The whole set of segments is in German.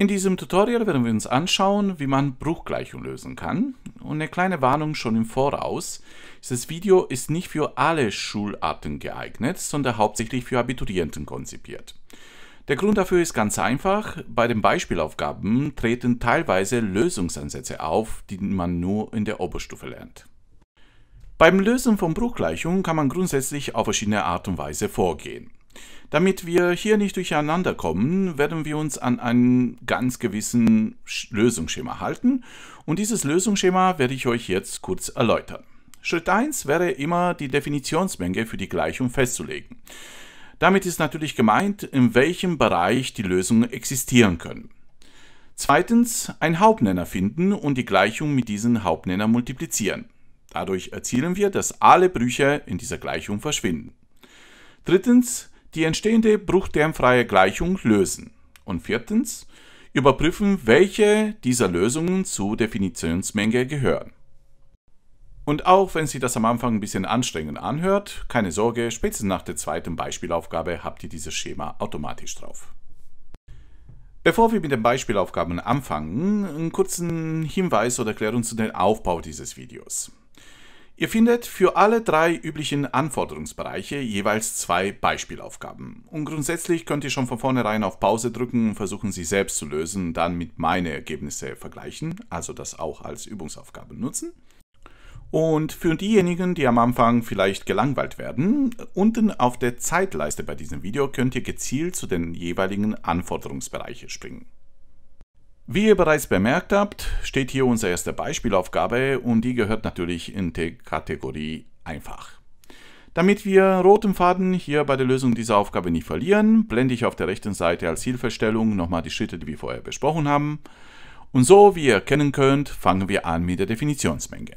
In diesem Tutorial werden wir uns anschauen, wie man Bruchgleichung lösen kann. Und eine kleine Warnung schon im Voraus. Dieses Video ist nicht für alle Schularten geeignet, sondern hauptsächlich für Abiturienten konzipiert. Der Grund dafür ist ganz einfach. Bei den Beispielaufgaben treten teilweise Lösungsansätze auf, die man nur in der Oberstufe lernt. Beim Lösen von Bruchgleichungen kann man grundsätzlich auf verschiedene Art und Weise vorgehen. Damit wir hier nicht durcheinander kommen, werden wir uns an einen ganz gewissen Lösungsschema halten und dieses Lösungsschema werde ich euch jetzt kurz erläutern. Schritt 1 wäre immer die Definitionsmenge für die Gleichung festzulegen. Damit ist natürlich gemeint, in welchem Bereich die Lösungen existieren können. Zweitens, einen Hauptnenner finden und die Gleichung mit diesem Hauptnenner multiplizieren. Dadurch erzielen wir, dass alle Brüche in dieser Gleichung verschwinden. Drittens, die entstehende bruchdernfreie Gleichung lösen. Und viertens, überprüfen, welche dieser Lösungen zur Definitionsmenge gehören. Und auch wenn Sie das am Anfang ein bisschen anstrengend anhört, keine Sorge, spätestens nach der zweiten Beispielaufgabe habt ihr dieses Schema automatisch drauf. Bevor wir mit den Beispielaufgaben anfangen, einen kurzen Hinweis oder Erklärung zu dem Aufbau dieses Videos. Ihr findet für alle drei üblichen Anforderungsbereiche jeweils zwei Beispielaufgaben. Und grundsätzlich könnt ihr schon von vornherein auf Pause drücken und versuchen, sie selbst zu lösen, dann mit meinen Ergebnissen vergleichen, also das auch als Übungsaufgabe nutzen. Und für diejenigen, die am Anfang vielleicht gelangweilt werden, unten auf der Zeitleiste bei diesem Video könnt ihr gezielt zu den jeweiligen Anforderungsbereichen springen. Wie ihr bereits bemerkt habt, steht hier unsere erste Beispielaufgabe und die gehört natürlich in die Kategorie einfach. Damit wir roten Faden hier bei der Lösung dieser Aufgabe nicht verlieren, blende ich auf der rechten Seite als Hilfestellung nochmal die Schritte, die wir vorher besprochen haben. Und so, wie ihr erkennen könnt, fangen wir an mit der Definitionsmenge.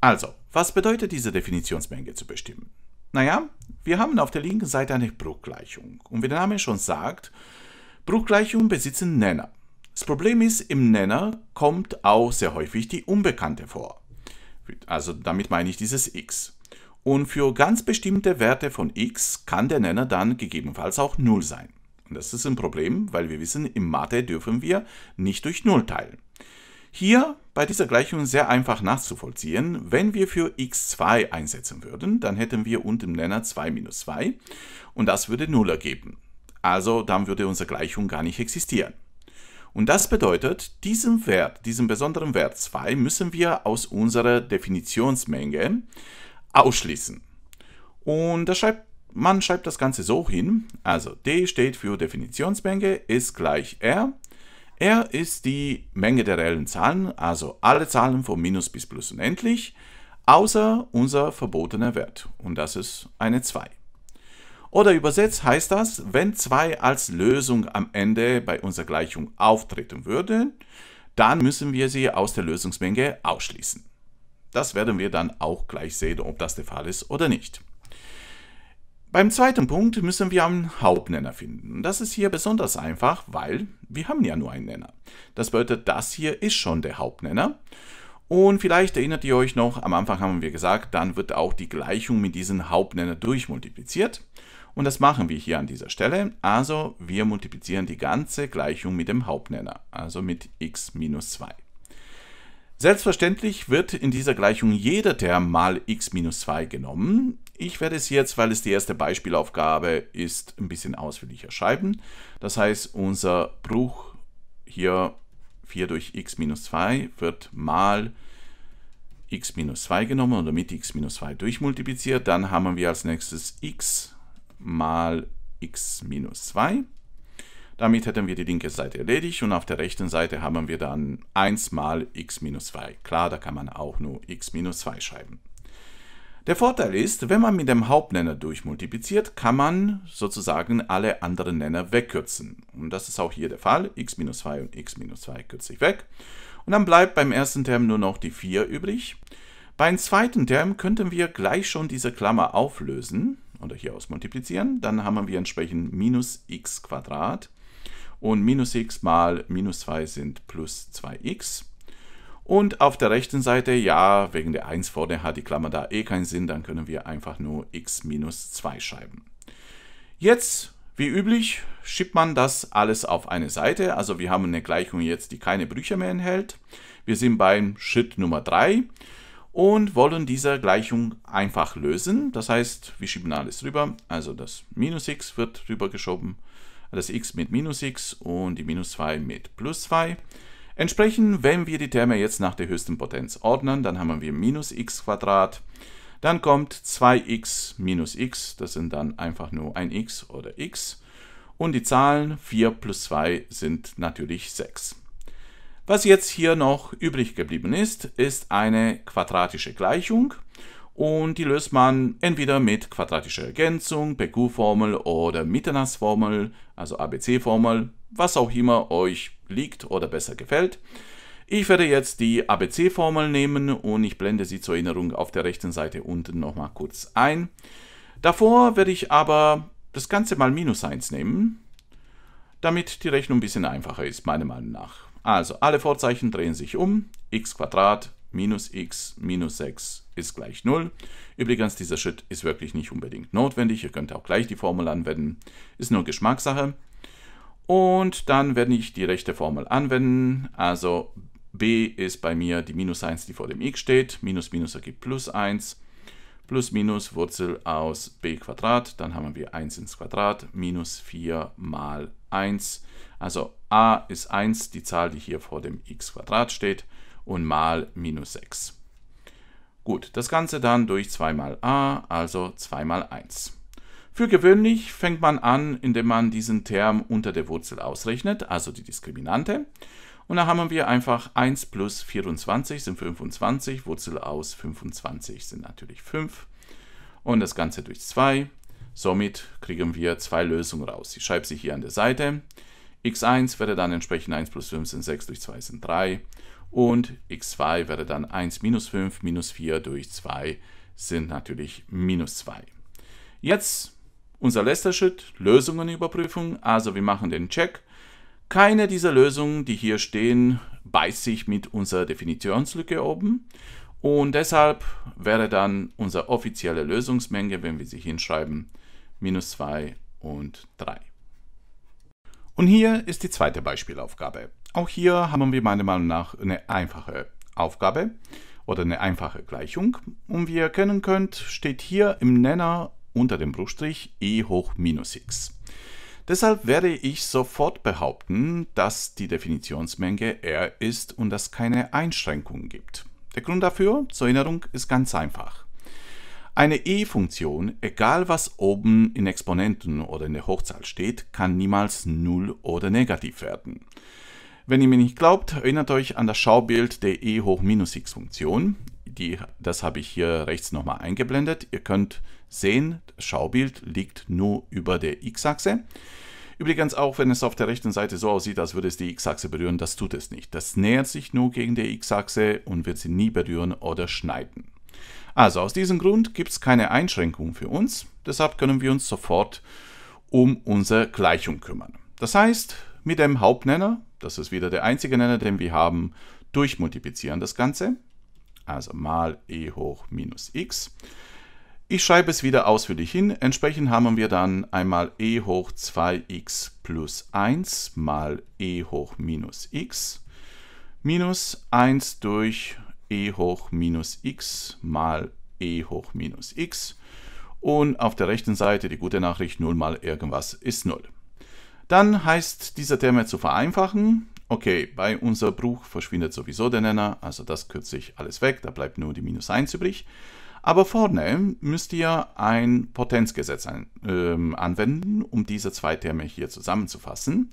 Also, was bedeutet diese Definitionsmenge zu bestimmen? Naja, wir haben auf der linken Seite eine Bruchgleichung. Und wie der Name schon sagt, Bruchgleichungen besitzen Nenner. Das Problem ist, im Nenner kommt auch sehr häufig die Unbekannte vor. Also damit meine ich dieses x. Und für ganz bestimmte Werte von x kann der Nenner dann gegebenenfalls auch 0 sein. Und das ist ein Problem, weil wir wissen, im Mathe dürfen wir nicht durch 0 teilen. Hier bei dieser Gleichung sehr einfach nachzuvollziehen. Wenn wir für x2 einsetzen würden, dann hätten wir unten im Nenner 2 minus 2 und das würde 0 ergeben. Also dann würde unsere Gleichung gar nicht existieren. Und das bedeutet, diesen Wert, diesen besonderen Wert 2 müssen wir aus unserer Definitionsmenge ausschließen. Und schreibt, man schreibt das Ganze so hin, also D steht für Definitionsmenge, ist gleich R. R ist die Menge der reellen Zahlen, also alle Zahlen von Minus bis Plus unendlich, außer unser verbotener Wert. Und das ist eine 2. Oder übersetzt heißt das, wenn 2 als Lösung am Ende bei unserer Gleichung auftreten würde, dann müssen wir sie aus der Lösungsmenge ausschließen. Das werden wir dann auch gleich sehen, ob das der Fall ist oder nicht. Beim zweiten Punkt müssen wir einen Hauptnenner finden. Das ist hier besonders einfach, weil wir haben ja nur einen Nenner. Das bedeutet, das hier ist schon der Hauptnenner. Und vielleicht erinnert ihr euch noch, am Anfang haben wir gesagt, dann wird auch die Gleichung mit diesem Hauptnenner durchmultipliziert. Und das machen wir hier an dieser Stelle. Also wir multiplizieren die ganze Gleichung mit dem Hauptnenner, also mit x minus 2. Selbstverständlich wird in dieser Gleichung jeder Term mal x minus 2 genommen. Ich werde es jetzt, weil es die erste Beispielaufgabe ist, ein bisschen ausführlicher schreiben. Das heißt, unser Bruch hier 4 durch x minus 2 wird mal x minus 2 genommen oder mit x minus 2 durchmultipliziert. Dann haben wir als nächstes x mal x minus 2. Damit hätten wir die linke Seite erledigt und auf der rechten Seite haben wir dann 1 mal x minus 2. Klar, da kann man auch nur x minus 2 schreiben. Der Vorteil ist, wenn man mit dem Hauptnenner durchmultipliziert, kann man sozusagen alle anderen Nenner wegkürzen. Und das ist auch hier der Fall. x minus 2 und x minus 2 kürze ich weg. Und dann bleibt beim ersten Term nur noch die 4 übrig. Beim zweiten Term könnten wir gleich schon diese Klammer auflösen oder hier aus multiplizieren, dann haben wir entsprechend minus x Quadrat und minus x mal minus 2 sind plus 2x. Und auf der rechten Seite, ja, wegen der 1 vorne hat die Klammer da eh keinen Sinn, dann können wir einfach nur x minus 2 schreiben. Jetzt, wie üblich, schiebt man das alles auf eine Seite. Also wir haben eine Gleichung jetzt, die keine Brüche mehr enthält. Wir sind beim Schritt Nummer 3 und wollen diese Gleichung einfach lösen. Das heißt, wir schieben alles rüber. Also das minus x wird rübergeschoben, das x mit minus x und die minus 2 mit plus 2. Entsprechend, wenn wir die Terme jetzt nach der höchsten Potenz ordnen, dann haben wir minus x Quadrat. Dann kommt 2x minus x, das sind dann einfach nur ein x oder x. Und die Zahlen 4 plus 2 sind natürlich 6. Was jetzt hier noch übrig geblieben ist, ist eine quadratische Gleichung und die löst man entweder mit quadratischer Ergänzung, PQ-Formel oder Mitternas-Formel, also ABC-Formel, was auch immer euch liegt oder besser gefällt. Ich werde jetzt die ABC-Formel nehmen und ich blende sie zur Erinnerung auf der rechten Seite unten nochmal kurz ein. Davor werde ich aber das Ganze mal minus 1 nehmen, damit die Rechnung ein bisschen einfacher ist, meiner Meinung nach. Also alle Vorzeichen drehen sich um. x minus x minus 6 ist gleich 0. Übrigens, dieser Schritt ist wirklich nicht unbedingt notwendig. Ihr könnt auch gleich die Formel anwenden. Ist nur Geschmackssache. Und dann werde ich die rechte Formel anwenden. Also b ist bei mir die minus 1, die vor dem x steht. Minus minus ergibt plus 1 plus minus Wurzel aus b Quadrat, dann haben wir 1 ins Quadrat minus 4 mal 1. Also a ist 1, die Zahl, die hier vor dem x Quadrat steht, und mal minus 6. Gut, das Ganze dann durch 2 mal a, also 2 mal 1. Für gewöhnlich fängt man an, indem man diesen Term unter der Wurzel ausrechnet, also die Diskriminante. Und da haben wir einfach 1 plus 24 sind 25, Wurzel aus 25 sind natürlich 5. Und das Ganze durch 2. Somit kriegen wir zwei Lösungen raus. Ich schreibe sie hier an der Seite. x1 wäre dann entsprechend 1 plus 5 sind 6 durch 2 sind 3. Und x2 wäre dann 1 minus 5 minus 4 durch 2 sind natürlich minus 2. Jetzt unser letzter Schritt, Lösungenüberprüfung. Also wir machen den Check keine dieser Lösungen, die hier stehen, beißt sich mit unserer Definitionslücke oben und deshalb wäre dann unsere offizielle Lösungsmenge, wenn wir sie hinschreiben, minus 2 und 3. Und hier ist die zweite Beispielaufgabe. Auch hier haben wir meiner Meinung nach eine einfache Aufgabe oder eine einfache Gleichung. Und wie ihr erkennen könnt, steht hier im Nenner unter dem Bruchstrich e hoch minus x. Deshalb werde ich sofort behaupten, dass die Definitionsmenge R ist und dass keine Einschränkungen gibt. Der Grund dafür, zur Erinnerung, ist ganz einfach. Eine E-Funktion, egal was oben in Exponenten oder in der Hochzahl steht, kann niemals 0 oder negativ werden. Wenn ihr mir nicht glaubt, erinnert euch an das Schaubild der e hoch minus x Funktion. Die, das habe ich hier rechts nochmal eingeblendet. Ihr könnt sehen, das Schaubild liegt nur über der X-Achse. Übrigens auch, wenn es auf der rechten Seite so aussieht, als würde es die X-Achse berühren, das tut es nicht. Das nähert sich nur gegen die X-Achse und wird sie nie berühren oder schneiden. Also aus diesem Grund gibt es keine Einschränkung für uns, deshalb können wir uns sofort um unsere Gleichung kümmern. Das heißt, mit dem Hauptnenner, das ist wieder der einzige Nenner, den wir haben, durchmultiplizieren das Ganze. Also mal e hoch minus x. Ich schreibe es wieder ausführlich hin. Entsprechend haben wir dann einmal e hoch 2x plus 1 mal e hoch minus x minus 1 durch e hoch minus x mal e hoch minus x. Und auf der rechten Seite die gute Nachricht 0 mal irgendwas ist 0. Dann heißt dieser Term zu vereinfachen. Okay, bei unser Bruch verschwindet sowieso der Nenner, also das kürze ich alles weg, da bleibt nur die minus 1 übrig. Aber vorne müsst ihr ein Potenzgesetz ein, äh, anwenden, um diese zwei Terme hier zusammenzufassen.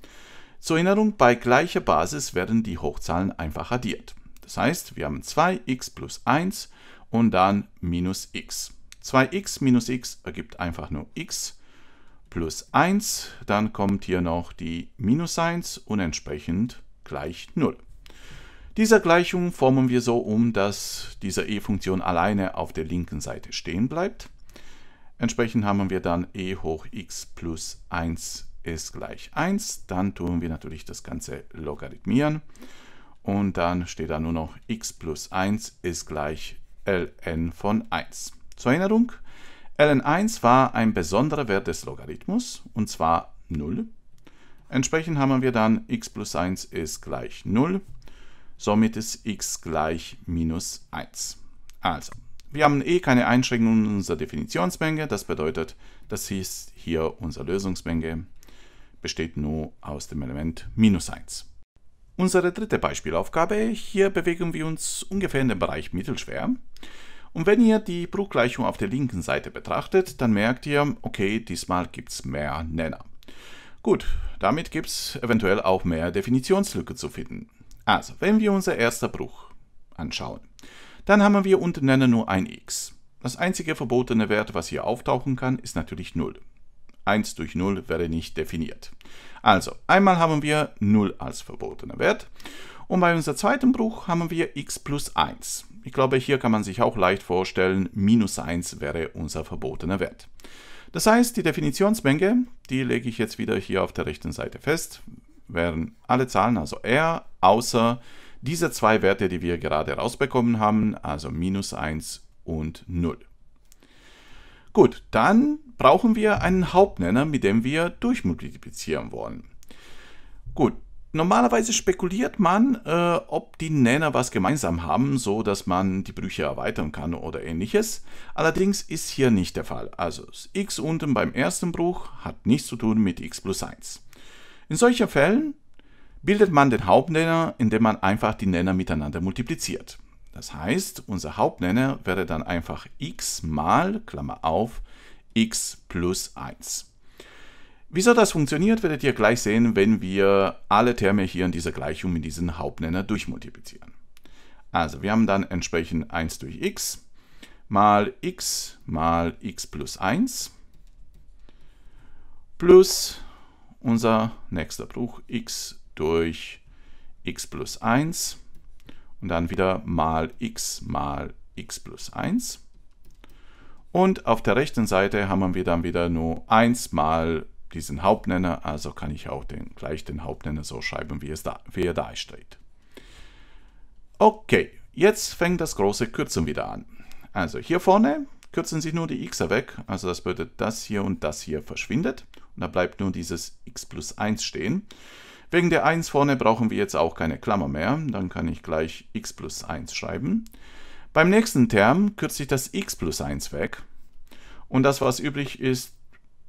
Zur Erinnerung, bei gleicher Basis werden die Hochzahlen einfach addiert. Das heißt, wir haben 2x plus 1 und dann minus x. 2x minus x ergibt einfach nur x plus 1. Dann kommt hier noch die minus 1 und entsprechend gleich 0. Dieser Gleichung formen wir so um, dass diese e-Funktion alleine auf der linken Seite stehen bleibt. Entsprechend haben wir dann e hoch x plus 1 ist gleich 1. Dann tun wir natürlich das Ganze logarithmieren. Und dann steht da nur noch x plus 1 ist gleich ln von 1. Zur Erinnerung, ln1 war ein besonderer Wert des Logarithmus, und zwar 0. Entsprechend haben wir dann x plus 1 ist gleich 0. Somit ist x gleich minus 1. Also, wir haben eh keine Einschränkungen in unserer Definitionsmenge. Das bedeutet, das ist hier unsere Lösungsmenge, besteht nur aus dem Element minus 1. Unsere dritte Beispielaufgabe, hier bewegen wir uns ungefähr in dem Bereich mittelschwer. Und wenn ihr die Bruchgleichung auf der linken Seite betrachtet, dann merkt ihr, okay, diesmal gibt es mehr Nenner. Gut, damit gibt es eventuell auch mehr Definitionslücke zu finden. Also, wenn wir unser erster Bruch anschauen, dann haben wir und Nenner nur ein x. Das einzige verbotene Wert, was hier auftauchen kann, ist natürlich 0. 1 durch 0 wäre nicht definiert. Also, einmal haben wir 0 als verbotener Wert und bei unserem zweiten Bruch haben wir x plus 1. Ich glaube, hier kann man sich auch leicht vorstellen, minus 1 wäre unser verbotener Wert. Das heißt, die Definitionsmenge, die lege ich jetzt wieder hier auf der rechten Seite fest werden alle Zahlen, also R, außer diese zwei Werte, die wir gerade rausbekommen haben, also minus 1 und 0. Gut, dann brauchen wir einen Hauptnenner, mit dem wir durchmultiplizieren wollen. Gut, normalerweise spekuliert man, äh, ob die Nenner was gemeinsam haben, so dass man die Brüche erweitern kann oder ähnliches. Allerdings ist hier nicht der Fall. Also das x unten beim ersten Bruch hat nichts zu tun mit x plus 1. In solchen Fällen bildet man den Hauptnenner, indem man einfach die Nenner miteinander multipliziert. Das heißt, unser Hauptnenner wäre dann einfach x mal, Klammer auf, x plus 1. Wieso das funktioniert, werdet ihr gleich sehen, wenn wir alle Terme hier in dieser Gleichung mit diesen Hauptnenner durchmultiplizieren. Also wir haben dann entsprechend 1 durch x mal x mal x plus 1 plus unser nächster Bruch x durch x plus 1 und dann wieder mal x mal x plus 1. Und auf der rechten Seite haben wir dann wieder nur 1 mal diesen Hauptnenner, also kann ich auch den, gleich den Hauptnenner so schreiben, wie, es da, wie er da steht. Okay, jetzt fängt das große Kürzen wieder an. Also hier vorne kürzen sich nur die xer weg, also das bedeutet, das hier und das hier verschwindet und da bleibt nur dieses x plus 1 stehen. Wegen der 1 vorne brauchen wir jetzt auch keine Klammer mehr, dann kann ich gleich x plus 1 schreiben. Beim nächsten Term kürze ich das x plus 1 weg und das, was übrig ist,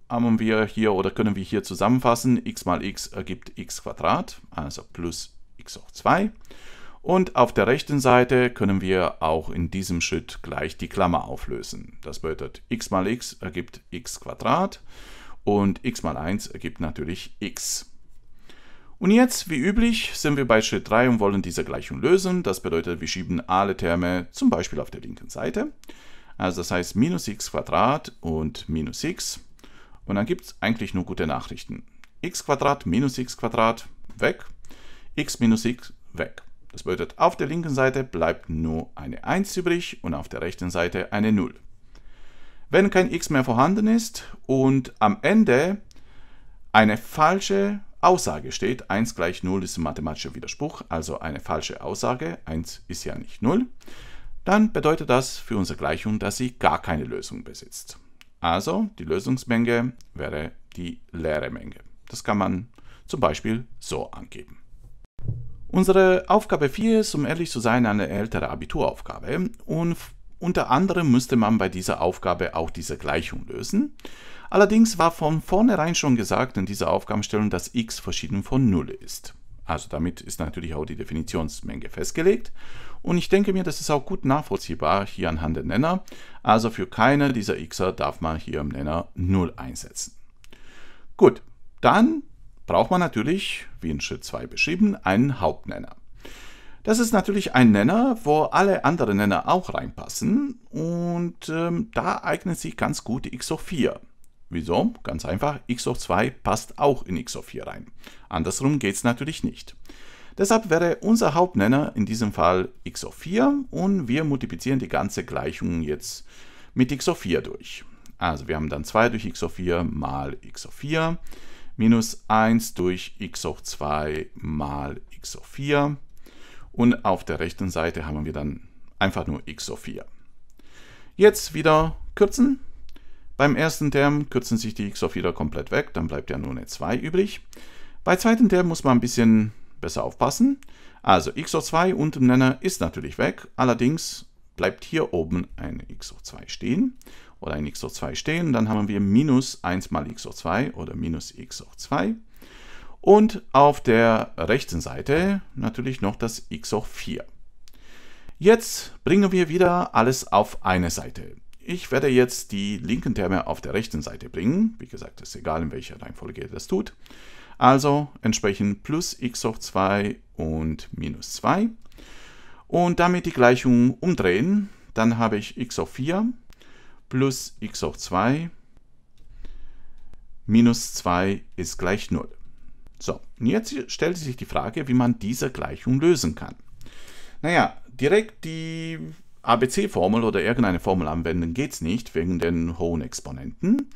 haben wir hier oder können wir hier zusammenfassen, x mal x ergibt x Quadrat, also plus x hoch 2. Und auf der rechten Seite können wir auch in diesem Schritt gleich die Klammer auflösen. Das bedeutet, x mal x ergibt x und x mal 1 ergibt natürlich x. Und jetzt, wie üblich, sind wir bei Schritt 3 und wollen diese Gleichung lösen. Das bedeutet, wir schieben alle Terme zum Beispiel auf der linken Seite. Also das heißt minus x und minus x. Und dann gibt es eigentlich nur gute Nachrichten. x minus x weg, x minus x weg. Das bedeutet, auf der linken Seite bleibt nur eine 1 übrig und auf der rechten Seite eine 0. Wenn kein x mehr vorhanden ist und am Ende eine falsche Aussage steht, 1 gleich 0 ist ein mathematischer Widerspruch, also eine falsche Aussage, 1 ist ja nicht 0, dann bedeutet das für unsere Gleichung, dass sie gar keine Lösung besitzt. Also die Lösungsmenge wäre die leere Menge. Das kann man zum Beispiel so angeben. Unsere Aufgabe 4 ist, um ehrlich zu sein, eine ältere Abituraufgabe und unter anderem müsste man bei dieser Aufgabe auch diese Gleichung lösen. Allerdings war von vornherein schon gesagt in dieser Aufgabenstellung, dass x verschieden von 0 ist. Also damit ist natürlich auch die Definitionsmenge festgelegt. Und ich denke mir, das ist auch gut nachvollziehbar hier anhand der Nenner. Also für keine dieser xer darf man hier im Nenner 0 einsetzen. Gut, dann braucht man natürlich, wie in Schritt 2 beschrieben, einen Hauptnenner. Das ist natürlich ein Nenner, wo alle anderen Nenner auch reinpassen und ähm, da eignet sich ganz gut x 4. Wieso? Ganz einfach, x 2 passt auch in x 4 rein. Andersrum geht es natürlich nicht. Deshalb wäre unser Hauptnenner in diesem Fall x 4 und wir multiplizieren die ganze Gleichung jetzt mit x 4 durch. Also wir haben dann 2 durch x 4 mal x 4 minus 1 durch x hoch 2 mal x hoch 4. Und auf der rechten Seite haben wir dann einfach nur x hoch 4. Jetzt wieder kürzen. Beim ersten Term kürzen sich die x hoch 4 komplett weg, dann bleibt ja nur eine 2 übrig. Bei zweiten Term muss man ein bisschen besser aufpassen. Also x hoch 2 unten im Nenner ist natürlich weg, allerdings bleibt hier oben eine x hoch 2 stehen oder ein x hoch 2 stehen, dann haben wir minus 1 mal x hoch 2 oder minus x hoch 2. Und auf der rechten Seite natürlich noch das x hoch 4. Jetzt bringen wir wieder alles auf eine Seite. Ich werde jetzt die linken Terme auf der rechten Seite bringen. Wie gesagt, ist egal, in welcher Reihenfolge ihr das tut. Also entsprechend plus x hoch 2 und minus 2. Und damit die Gleichung umdrehen. Dann habe ich x hoch 4 plus x hoch 2 minus 2 ist gleich 0. So, und jetzt stellt sich die Frage, wie man diese Gleichung lösen kann. Naja, direkt die ABC-Formel oder irgendeine Formel anwenden geht es nicht, wegen den hohen Exponenten.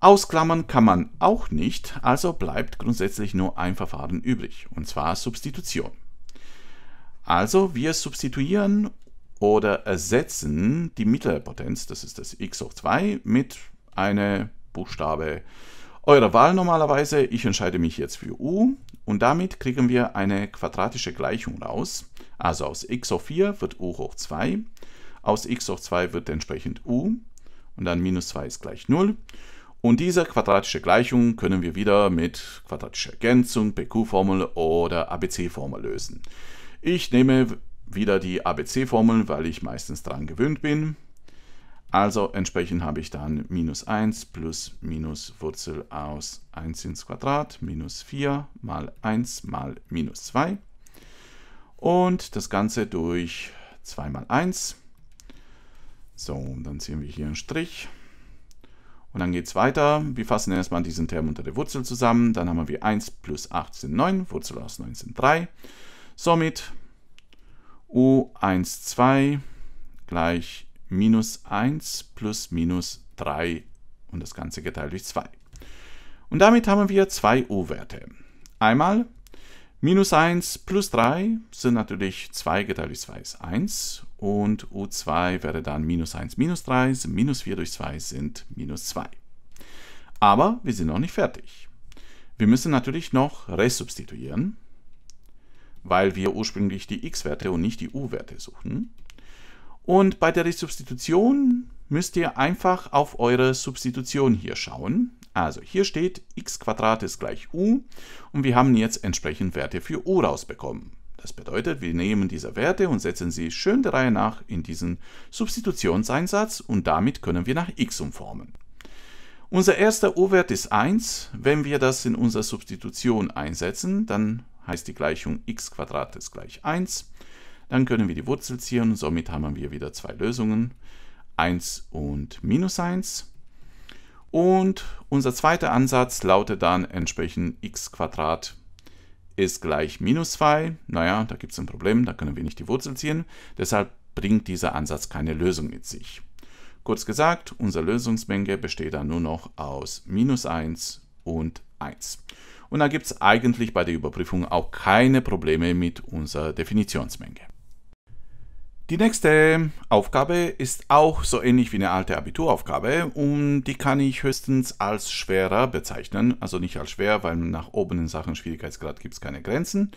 Ausklammern kann man auch nicht, also bleibt grundsätzlich nur ein Verfahren übrig, und zwar Substitution. Also wir substituieren oder ersetzen die mittlere Potenz, das ist das x hoch 2, mit einer Buchstabe eurer Wahl normalerweise. Ich entscheide mich jetzt für u und damit kriegen wir eine quadratische Gleichung raus. Also aus x hoch 4 wird u hoch 2, aus x hoch 2 wird entsprechend u und dann minus 2 ist gleich 0. Und diese quadratische Gleichung können wir wieder mit quadratischer Ergänzung, PQ-Formel oder ABC-Formel lösen. Ich nehme wieder die abc formel weil ich meistens daran gewöhnt bin. Also entsprechend habe ich dann minus 1 plus minus Wurzel aus 1 ins Quadrat minus 4 mal 1 mal minus 2. Und das Ganze durch 2 mal 1. So, dann ziehen wir hier einen Strich. Und dann geht es weiter. Wir fassen erstmal diesen Term unter der Wurzel zusammen. Dann haben wir 1 plus 18 9, Wurzel aus 19 3. Somit U12 gleich minus 1 plus minus 3 und das Ganze geteilt durch 2. Und damit haben wir zwei U-Werte. Einmal minus 1 plus 3 sind natürlich 2 geteilt durch 2 ist 1 und U2 wäre dann minus 1 minus 3, minus 4 durch 2 sind minus 2. Aber wir sind noch nicht fertig. Wir müssen natürlich noch resubstituieren weil wir ursprünglich die x-Werte und nicht die u-Werte suchen. Und bei der Resubstitution müsst ihr einfach auf eure Substitution hier schauen. Also hier steht x ist gleich u und wir haben jetzt entsprechend Werte für u rausbekommen. Das bedeutet, wir nehmen diese Werte und setzen sie schön der Reihe nach in diesen Substitutionseinsatz und damit können wir nach x umformen. Unser erster u-Wert ist 1. Wenn wir das in unserer Substitution einsetzen, dann heißt die Gleichung x ist gleich 1. Dann können wir die Wurzel ziehen und somit haben wir wieder zwei Lösungen, 1 und minus 1. Und unser zweiter Ansatz lautet dann entsprechend x ist gleich minus 2. Naja, da gibt es ein Problem, da können wir nicht die Wurzel ziehen. Deshalb bringt dieser Ansatz keine Lösung mit sich. Kurz gesagt, unsere Lösungsmenge besteht dann nur noch aus minus 1 und 1 und da gibt es eigentlich bei der Überprüfung auch keine Probleme mit unserer Definitionsmenge. Die nächste Aufgabe ist auch so ähnlich wie eine alte Abituraufgabe und die kann ich höchstens als schwerer bezeichnen. Also nicht als schwer, weil nach oben in Sachen Schwierigkeitsgrad gibt es keine Grenzen.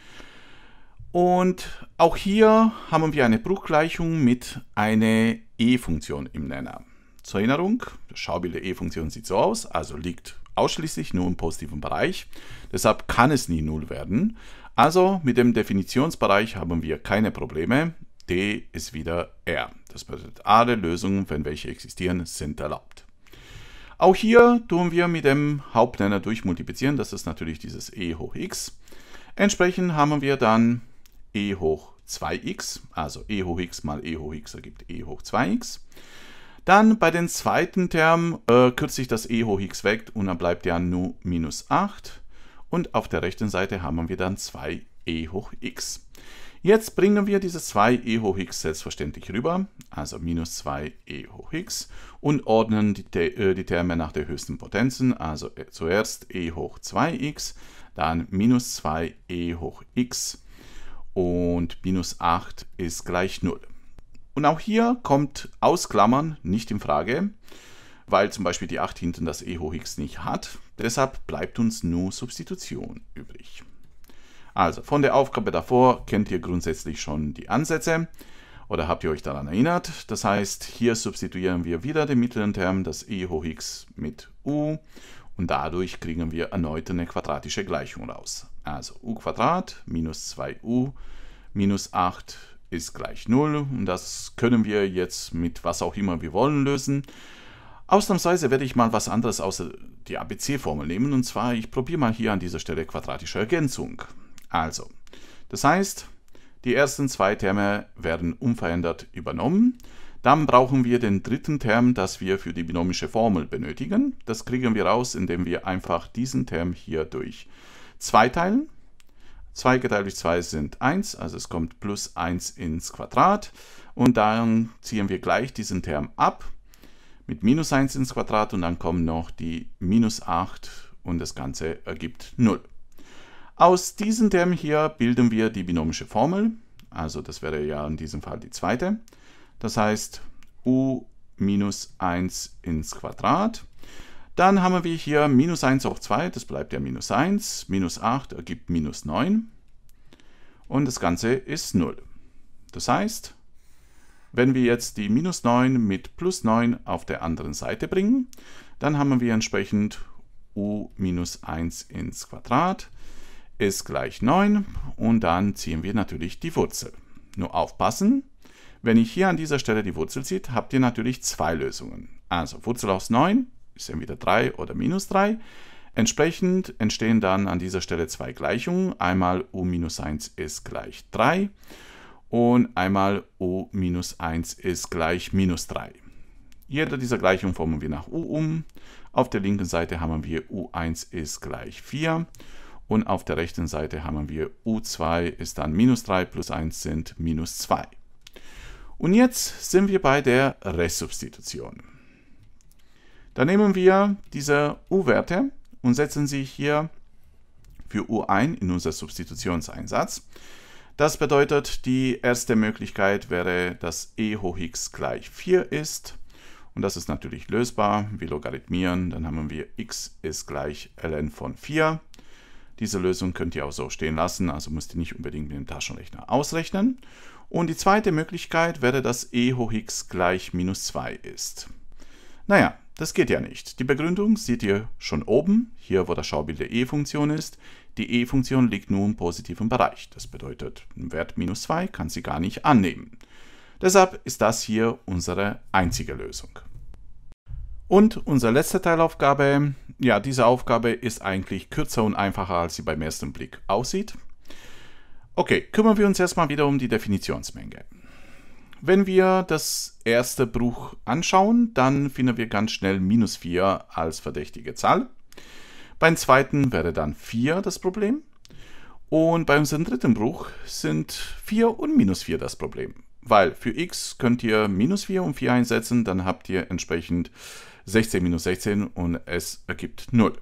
Und auch hier haben wir eine Bruchgleichung mit einer E-Funktion im Nenner. Zur Erinnerung, das Schaubild der E-Funktion sieht so aus, also liegt ausschließlich nur im positiven Bereich. Deshalb kann es nie 0 werden. Also mit dem Definitionsbereich haben wir keine Probleme. D ist wieder R. Das bedeutet, alle Lösungen, wenn welche existieren, sind erlaubt. Auch hier tun wir mit dem Hauptnenner durchmultiplizieren. Das ist natürlich dieses e hoch x. Entsprechend haben wir dann e hoch 2x, also e hoch x mal e hoch x ergibt e hoch 2x. Dann bei den zweiten Term äh, kürze ich das e hoch x weg und dann bleibt ja nur minus 8. Und auf der rechten Seite haben wir dann 2e hoch x. Jetzt bringen wir dieses 2e hoch x selbstverständlich rüber, also minus 2e hoch x, und ordnen die, äh, die Terme nach der höchsten Potenzen, also äh, zuerst e hoch 2x, dann minus 2e hoch x und minus 8 ist gleich 0. Und auch hier kommt Ausklammern nicht in Frage, weil zum Beispiel die 8 hinten das e hoch x nicht hat. Deshalb bleibt uns nur Substitution übrig. Also, von der Aufgabe davor kennt ihr grundsätzlich schon die Ansätze oder habt ihr euch daran erinnert. Das heißt, hier substituieren wir wieder den mittleren Term, das e hoch x mit u und dadurch kriegen wir erneut eine quadratische Gleichung raus. Also u minus 2u minus 8 ist gleich 0 und das können wir jetzt mit was auch immer wir wollen lösen. Ausnahmsweise werde ich mal was anderes außer die ABC-Formel nehmen und zwar ich probiere mal hier an dieser Stelle quadratische Ergänzung. Also, das heißt, die ersten zwei Terme werden unverändert übernommen. Dann brauchen wir den dritten Term, das wir für die binomische Formel benötigen. Das kriegen wir raus, indem wir einfach diesen Term hier durch 2 teilen. 2 geteilt durch 2 sind 1, also es kommt plus 1 ins Quadrat. Und dann ziehen wir gleich diesen Term ab mit minus 1 ins Quadrat und dann kommen noch die minus 8 und das Ganze ergibt 0. Aus diesem Term hier bilden wir die binomische Formel, also das wäre ja in diesem Fall die zweite. Das heißt u minus 1 ins Quadrat dann haben wir hier minus 1 hoch 2, das bleibt ja minus 1, minus 8 ergibt minus 9 und das Ganze ist 0. Das heißt, wenn wir jetzt die minus 9 mit plus 9 auf der anderen Seite bringen, dann haben wir entsprechend u minus 1 ins Quadrat ist gleich 9 und dann ziehen wir natürlich die Wurzel. Nur aufpassen, wenn ich hier an dieser Stelle die Wurzel ziehe, habt ihr natürlich zwei Lösungen. Also Wurzel aus 9 ist entweder 3 oder minus 3. Entsprechend entstehen dann an dieser Stelle zwei Gleichungen. Einmal u minus 1 ist gleich 3 und einmal u minus 1 ist gleich minus 3. Jede dieser Gleichungen formen wir nach u um. Auf der linken Seite haben wir u1 ist gleich 4 und auf der rechten Seite haben wir u2 ist dann minus 3 plus 1 sind minus 2. Und jetzt sind wir bei der Resubstitution. Dann nehmen wir diese U-Werte und setzen sie hier für U ein in unser Substitutionseinsatz. Das bedeutet, die erste Möglichkeit wäre, dass e hoch x gleich 4 ist. Und das ist natürlich lösbar. Wir logarithmieren, dann haben wir x ist gleich ln von 4. Diese Lösung könnt ihr auch so stehen lassen, also müsst ihr nicht unbedingt mit dem Taschenrechner ausrechnen. Und die zweite Möglichkeit wäre, dass e hoch x gleich minus 2 ist. Naja, das geht ja nicht. Die Begründung seht ihr schon oben, hier wo das Schaubild der e-Funktion ist. Die e-Funktion liegt nur im positiven Bereich. Das bedeutet, ein Wert minus 2 kann sie gar nicht annehmen. Deshalb ist das hier unsere einzige Lösung. Und unsere letzte Teilaufgabe, ja, diese Aufgabe ist eigentlich kürzer und einfacher, als sie beim ersten Blick aussieht. Okay, kümmern wir uns erstmal wieder um die Definitionsmenge. Wenn wir das erste Bruch anschauen, dann finden wir ganz schnell minus 4 als verdächtige Zahl. Beim zweiten wäre dann 4 das Problem. Und bei unserem dritten Bruch sind 4 und minus 4 das Problem. Weil für x könnt ihr minus 4 und 4 einsetzen, dann habt ihr entsprechend 16 minus 16 und es ergibt 0.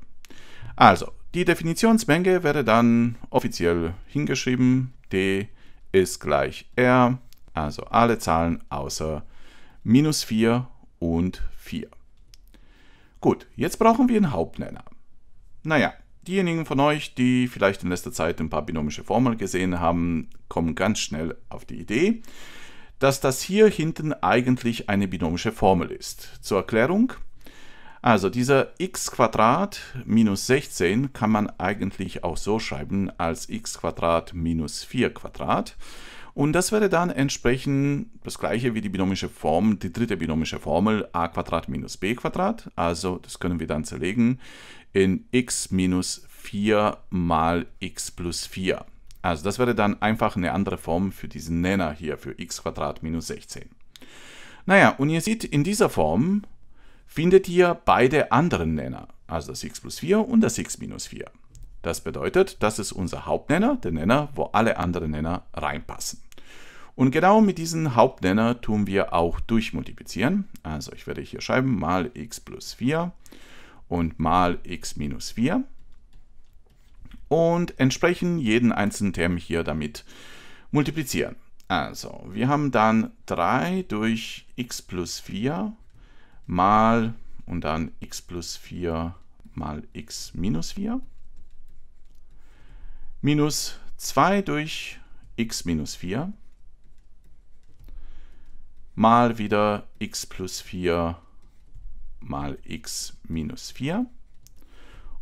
Also, die Definitionsmenge wäre dann offiziell hingeschrieben, d ist gleich r also alle Zahlen außer minus 4 und 4. Gut, jetzt brauchen wir einen Hauptnenner. Naja, diejenigen von euch, die vielleicht in letzter Zeit ein paar binomische Formeln gesehen haben, kommen ganz schnell auf die Idee, dass das hier hinten eigentlich eine binomische Formel ist. Zur Erklärung, also dieser x minus 16 kann man eigentlich auch so schreiben als x minus 4 und das wäre dann entsprechend das gleiche wie die binomische Form, die dritte binomische Formel a minus b Quadrat. Also das können wir dann zerlegen in x minus 4 mal x plus 4. Also das wäre dann einfach eine andere Form für diesen Nenner hier, für x minus 16. Naja, und ihr seht, in dieser Form findet ihr beide anderen Nenner, also das x plus 4 und das x minus 4. Das bedeutet, das ist unser Hauptnenner, der Nenner, wo alle anderen Nenner reinpassen. Und genau mit diesem Hauptnenner tun wir auch durchmultiplizieren. Also ich werde hier schreiben, mal x plus 4 und mal x minus 4. Und entsprechend jeden einzelnen Term hier damit multiplizieren. Also, wir haben dann 3 durch x plus 4 mal und dann x plus 4 mal x minus 4 minus 2 durch x minus 4 mal wieder x plus 4 mal x minus 4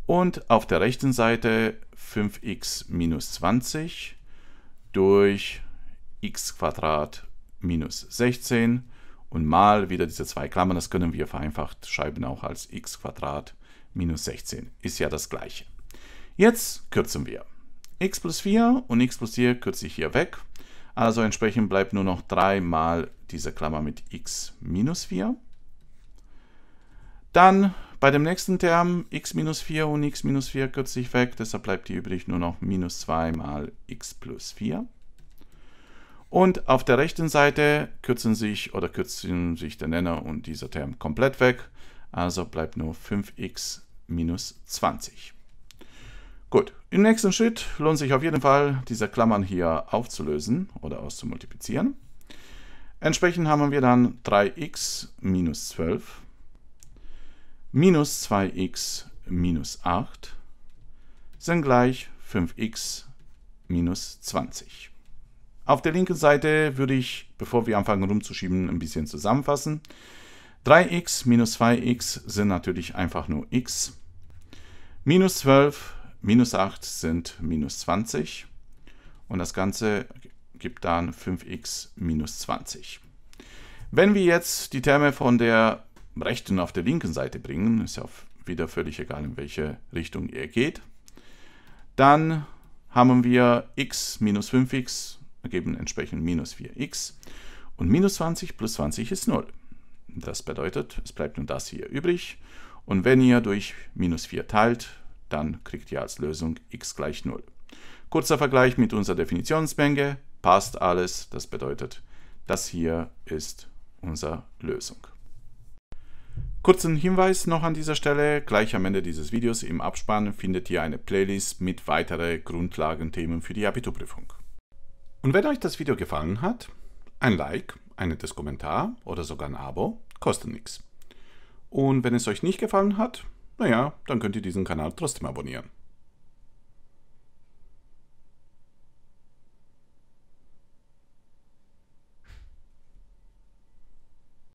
und auf der rechten Seite 5x minus 20 durch x Quadrat minus 16 und mal wieder diese zwei Klammern, das können wir vereinfacht schreiben auch als x Quadrat minus 16, ist ja das gleiche. Jetzt kürzen wir x plus 4 und x plus 4 kürze ich hier weg. Also entsprechend bleibt nur noch 3 mal diese Klammer mit x minus 4. Dann bei dem nächsten Term x minus 4 und x minus 4 kürze ich weg, deshalb bleibt hier übrig nur noch minus 2 mal x plus 4. Und auf der rechten Seite kürzen sich oder kürzen sich der Nenner und dieser Term komplett weg. Also bleibt nur 5x minus 20. Gut, im nächsten Schritt lohnt sich auf jeden Fall, diese Klammern hier aufzulösen oder auszumultiplizieren. Entsprechend haben wir dann 3x minus 12 minus 2x minus 8 sind gleich 5x minus 20. Auf der linken Seite würde ich, bevor wir anfangen rumzuschieben, ein bisschen zusammenfassen. 3x minus 2x sind natürlich einfach nur x. Minus 12 Minus 8 sind minus 20 und das Ganze gibt dann 5x minus 20. Wenn wir jetzt die Terme von der rechten auf der linken Seite bringen, ist ja wieder völlig egal, in welche Richtung ihr geht, dann haben wir x minus 5x ergeben entsprechend minus 4x und minus 20 plus 20 ist 0. Das bedeutet, es bleibt nur das hier übrig und wenn ihr durch minus 4 teilt, dann kriegt ihr als Lösung x gleich 0. Kurzer Vergleich mit unserer Definitionsmenge, passt alles, das bedeutet, das hier ist unsere Lösung. Kurzen Hinweis noch an dieser Stelle, gleich am Ende dieses Videos im Abspann findet ihr eine Playlist mit weiteren Grundlagenthemen für die Abiturprüfung. Und wenn euch das Video gefallen hat, ein Like, ein nettes Kommentar oder sogar ein Abo kostet nichts. Und wenn es euch nicht gefallen hat, naja, dann könnt ihr diesen Kanal trotzdem abonnieren.